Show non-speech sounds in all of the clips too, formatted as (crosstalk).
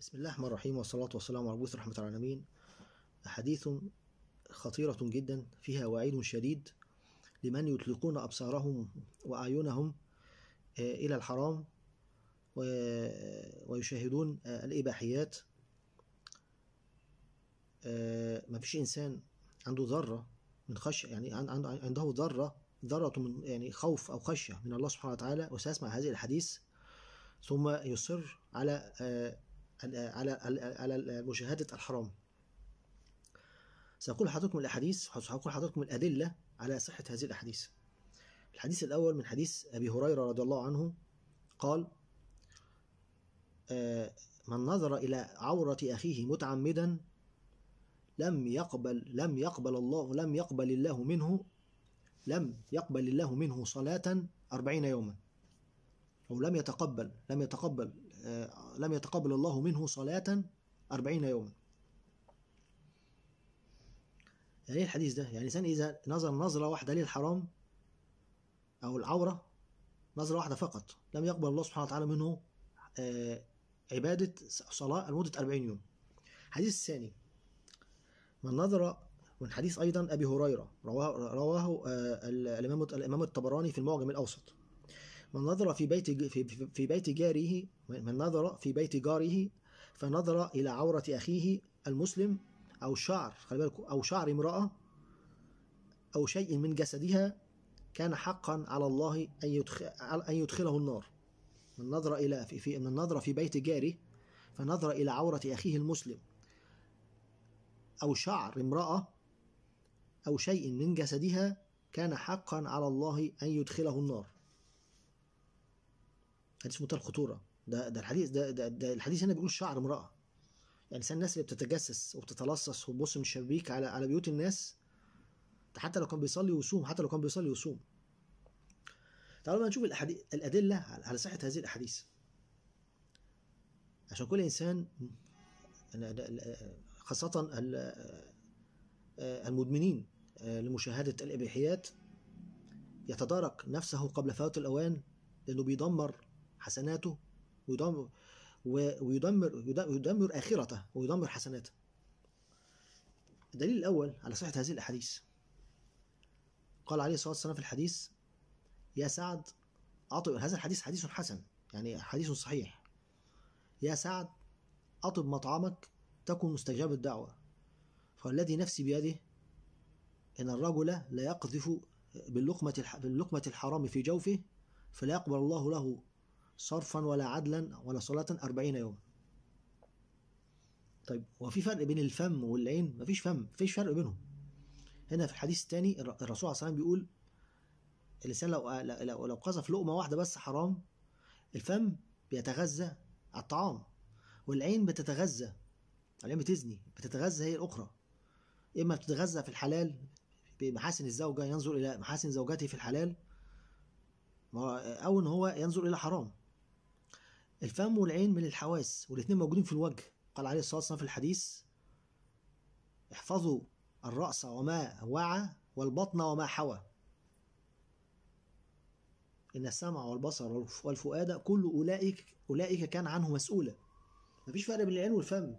بسم الله الرحمن الرحيم والصلاة والسلام على رسول رحمة العالمين أحاديث خطيرة جدا فيها وعيد شديد لمن يطلقون أبصارهم وأعينهم آه، إلى الحرام ويشاهدون آه، الإباحيات آه، ما فيش إنسان عنده ذرة من خشية يعني عنده ذرة ذرة من يعني خوف أو خشية من الله سبحانه وتعالى وسيسمع هذه الحديث ثم يصر على على على مشاهدة الحرام سأقول لحضراتكم الأحاديث سأقول لحضراتكم الأدلة على صحة هذه الأحاديث الحديث الأول من حديث أبي هريرة رضي الله عنه قال آه، من نظر إلى عورة أخيه متعمدا لم يقبل لم يقبل الله لم يقبل الله منه لم يقبل الله منه صلاة أربعين يوما أو لم يتقبل لم يتقبل آه، لم يتقبل الله منه صلاة أربعين يوما يعني ايه الحديث ده يعني الانسان اذا نظر نظره واحده للحرام او العوره نظره واحده فقط لم يقبل الله سبحانه وتعالى منه آه، عباده صلاه لمده 40 يوم الحديث الثاني من نظر من حديث ايضا ابي هريره رواه رواه آه، الامام الامام الطبراني في المعجم الاوسط من نظر في بيت في بيت جاره من نظر في بيت جاره فنظر إلى عورة أخيه المسلم أو شعر خلي بالكم أو شعر امرأة أو شيء من جسدها كان حقا على الله أن يدخل أن يدخله النار من نظر إلى في, في من نظر في بيت جاره فنظر إلى عورة أخيه المسلم أو شعر امرأة أو شيء من جسدها كان حقا على الله أن يدخله النار حديث منتهى الخطوره ده ده الحديث ده, ده, ده الحديث هنا بيقول شعر امراه يعني الناس اللي بتتجسس وبتتلصص وبص من الشبابيك على على بيوت الناس حتى لو كان بيصلي وصوم حتى لو كان بيصلي وصوم تعالوا بقى نشوف الادله على صحه هذه الاحاديث عشان كل انسان خاصه آه، المدمنين آه، لمشاهده الاباحيات يتدارك نفسه قبل فوات الاوان لانه بيدمر حسناته ويدمر ويدمر آخرته ويدمر حسناته الدليل الأول على صحة هذه الأحاديث قال عليه الصلاة والسلام في الحديث يا سعد أطب هذا الحديث حديث حسن يعني حديث صحيح يا سعد أطب مطعمك تكن مستجاب الدعوة فالذي نفسي بيده إن الرجل لا يقذف باللقمة باللقمة الحرام في جوفه فلا يقبل الله له صرفا ولا عدلا ولا صلاة أربعين يوما طيب هو في فرق بين الفم والعين مفيش فم مفيش فرق بينهم هنا في الحديث الثاني الرسول عليه الصلاه بيقول الانسان لو لو لو قذف لقمه واحده بس حرام الفم بيتغذى على الطعام والعين بتتغذى العين بتزني بتتغذى هي الاخرى اما بتتغذى في الحلال بمحاسن الزوجه ينظر الى محاسن زوجته في الحلال او ان هو ينظر الى حرام الفم والعين من الحواس والاثنين موجودين في الوجه قال عليه الصلاة والسلام في الحديث احفظوا الرأس وما وعى والبطن وما حوى إن السمع والبصر والفؤاد كل أولئك أولئك كان عنه مسؤولا مفيش فرق بين العين والفم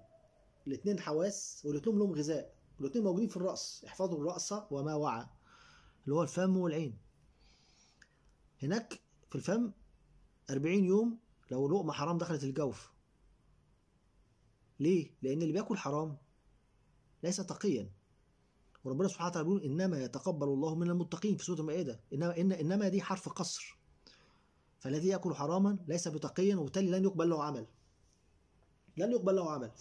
الاثنين حواس والاثنين لهم غذاء والاثنين موجودين في الرأس احفظوا الرأس وما وعى اللي هو الفم والعين هناك في الفم 40 يوم لو لقمة حرام دخلت الجوف ليه؟ لأن اللي بياكل حرام ليس تقيا وربنا سبحانه وتعالى بيقول إنما يتقبل الله من المتقين في سورة المائدة إنما, إن إنما دي حرف قصر فالذي يأكل حراما ليس بتقيا وبالتالي لن يقبل له عمل لن يقبل له عمل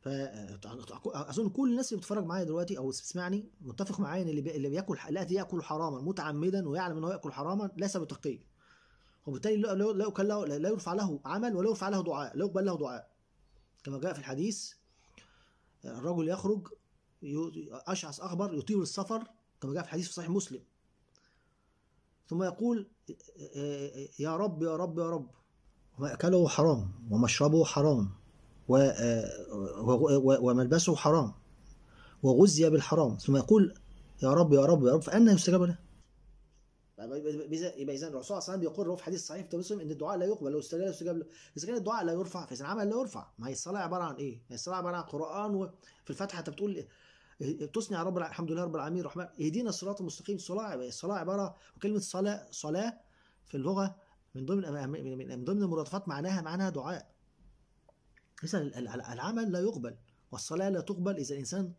ف اظن كل الناس اللي بتتفرج معايا دلوقتي او بتسمعني متفق معايا ان اللي بياكل الذي ياكل حراما متعمدا ويعلم ان هو ياكل حراما ليس بتقي وبالتالي لا يكل له لا يرفع له عمل ولا يرفع له دعاء لا يقبل له دعاء كما جاء في الحديث الرجل يخرج أشعث أخبر يطير السفر كما جاء في حديث في صحيح مسلم ثم يقول يا رب يا رب يا رب ماكله حرام ومشربه حرام وملبسه حرام وغزي بالحرام ثم يقول يا رب يا رب يا رب فأنا يستجاب له يبقى اذا الرسول صلى الله عليه وسلم بيقول في حديث صحيح في مسلم ان الدعاء لا يقبل لو استجاب استجاب له اذا كان الدعاء لا يرفع فاذا العمل لا يرفع ما هي الصلاه عباره عن ايه؟ هي الصلاه عباره عن قران وفي الفاتحه انت بتقول إيه، تصنع رب الحمد لله رب العالمين الرحمن يهدينا الصراط المستقيم الصلاه الصلاه عباره وكلمه صلاه صلاه في اللغه من ضمن من ضمن المرادفات معناها معناها دعاء اذا العمل لا يقبل والصلاه لا تقبل اذا الانسان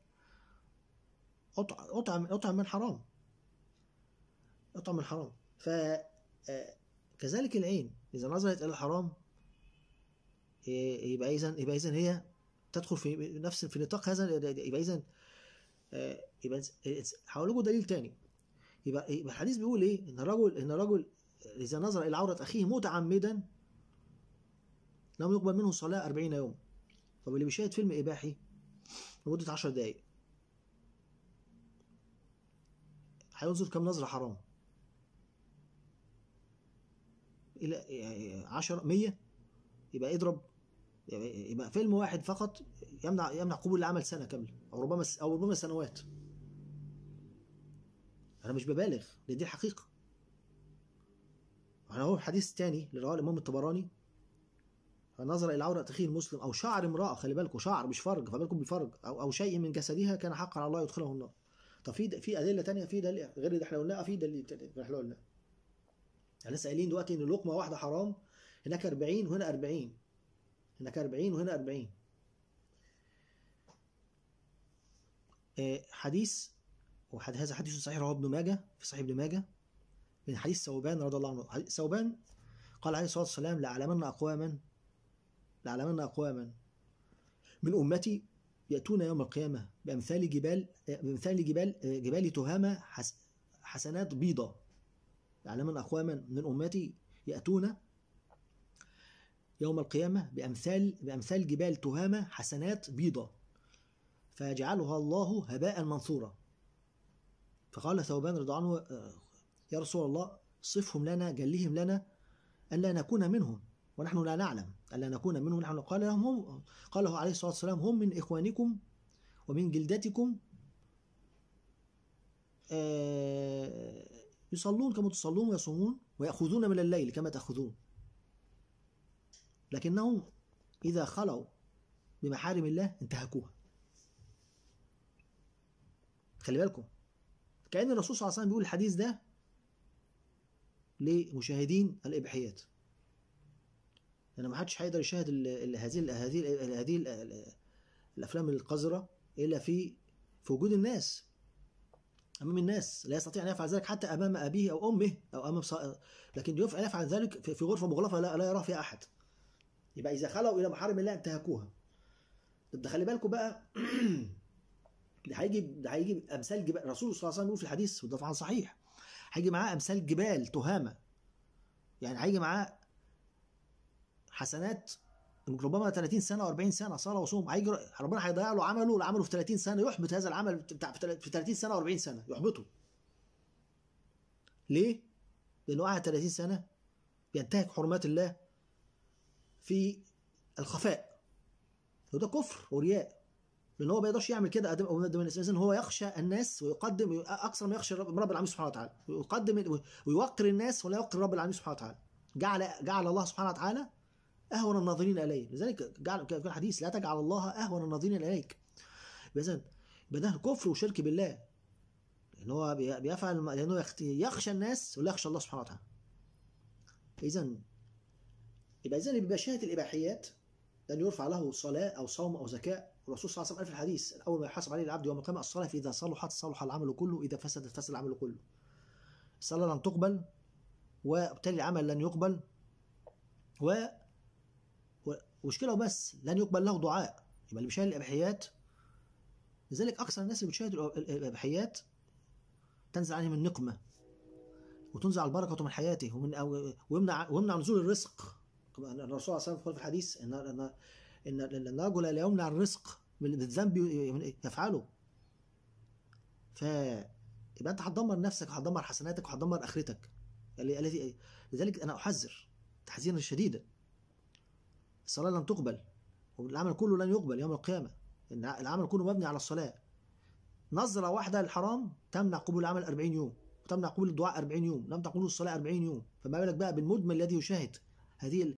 أطعم أطعم من حرام يطعم الحرام ف آه، كذلك العين اذا نظرت الى الحرام يبقى اذا يبقى اذا هي تدخل في نفس في نطاق هذا يبقى اذا آه، يبقى هقول لكم دليل تاني يبقى, يبقى الحديث بيقول ايه ان الرجل ان الرجل اذا نظر الى عوره اخيه متعمدا لم يقبل منه صلاه 40 يوم طب اللي بيشاهد فيلم اباحي لمده 10 دقائق هينظر كم نظره حرام الى 10 يعني 100 يبقى اضرب يعني يبقى فيلم واحد فقط يمنع يمنع قبول العمل سنه كامله او ربما او ربما سنوات انا مش ببالغ دي الحقيقه انا هو حديث تاني لرواه الامام الطبراني فنظر الى عوره اخيه المسلم او شعر امراه خلي بالكم شعر مش فرج فبالكم بالفرج او او شيء من جسدها كان حقا على الله يدخله النار طب في في ادله تانية في دليل غير اللي احنا قلناه في دليل تاني احنا قلناه يعني لسه قايلين دلوقتي ان لقمه واحده حرام هناك 40 وهنا 40 هناك 40 وهنا 40 آه، حديث وحد هذا حديث صحيح رواه ابن ماجه في صحيح ابن ماجه من حديث ثوبان رضي الله عنه ثوبان قال عليه الصلاه والسلام لاعلمن اقواما لاعلمن اقواما من امتي ياتون يوم القيامه بامثال جبال بامثال جبال جبال تهامه حسنات بيضه يعلمون أقواما من أمتي يأتون يوم القيامة بأمثال بأمثال جبال تهامة حسنات بيضة فيجعلها الله هباء منثورا فقال ثوبان رضي عنه آه، يا رسول الله صفهم لنا جلهم لنا ألا نكون منهم ونحن لا نعلم ألا نكون منهم نحن قال لهم هم قاله عليه الصلاة والسلام هم من إخوانكم ومن جلدتكم آه، يصلون كما تصلون ويصومون ويأخذون من الليل كما تأخذون لكنهم إذا خلوا بمحارم الله انتهكوها خلي بالكم كأن الرسول صلى الله عليه وسلم بيقول الحديث ده لمشاهدين الإباحيات لأن يعني ما حدش هيقدر يشاهد هذه هذه هذه الأفلام القذرة إلا في في وجود الناس أمام الناس لا يستطيع أن يفعل ذلك حتى أمام أبيه أو أمه أو أمام صائر لكن يفعل يفعل ذلك في غرفة مغلقة لا, لا يراه فيها أحد يبقى إذا خلوا إلى محارم الله انتهكوها طب ده خلي بالكم بقى (clears throat) ده هيجي ده هيجي امثال جبال الرسول صلى الله عليه وسلم بيقول في الحديث وده طبعا صحيح هيجي معاه امثال جبال تهامه يعني هيجي معاه حسنات ربما 30 سنه و40 سنه صلاه وصوم هيجر... ربنا هيضيع له عمله اللي عمله في 30 سنه يحبط هذا العمل بتاع في 30 سنه و40 سنه يحبطه ليه؟ لأنه قعد 30 سنة بينتهك حرمات الله في الخفاء وده كفر ورياء لأن هو ما يقدرش يعمل كده قدام الناس هو يخشى الناس ويقدم أكثر ما يخشى رب العالمين سبحانه وتعالى ويقدم ويوقر الناس ولا يوقر رب العالمين سبحانه وتعالى جعل جعل الله سبحانه وتعالى أهون الناظرين إليه لذلك جعل في الحديث لا تجعل الله أهون الناظرين إليك إذا ده كفر وشرك بالله ان هو بيفعل لأنه يخشى الناس ولا يخشى الله سبحانه وتعالى إذا يبقى إذا بشهاده الإباحيات لن يرفع له صلاة أو صوم أو زكاة الرسول صلى الله عليه وسلم في الحديث أول ما يحاسب عليه العبد يوم القيامة الصلاة فإذا صلحت صلح العمل كله إذا فسدت فسد العمل كله الصلاة لن تقبل وبالتالي العمل لن يقبل و مشكله وبس لن يقبل له دعاء يبقى اللي بيشاهد الإباحيات لذلك اكثر الناس اللي بتشاهد الإباحيات تنزل عليهم النقمه وتنزع البركه من حياته ومن أو ويمنع ويمنع نزول الرزق الرسول صلى الله عليه وسلم في الحديث ان ان ان الرجل لا يمنع الرزق بالذنب يفعله ف يبقى انت هتدمر نفسك وهتدمر حسناتك وهتدمر اخرتك الذي لذلك انا احذر تحذيرا شديدا الصلاة لن تقبل والعمل كله لن يقبل يوم القيامة إن العمل كله مبني على الصلاة نظرة واحدة للحرام تمنع قبول العمل 40 يوم وتمنع قبول الدعاء 40 يوم لم تقبل الصلاة 40 يوم فما بالك بقى بالمدمن الذي يشاهد هذه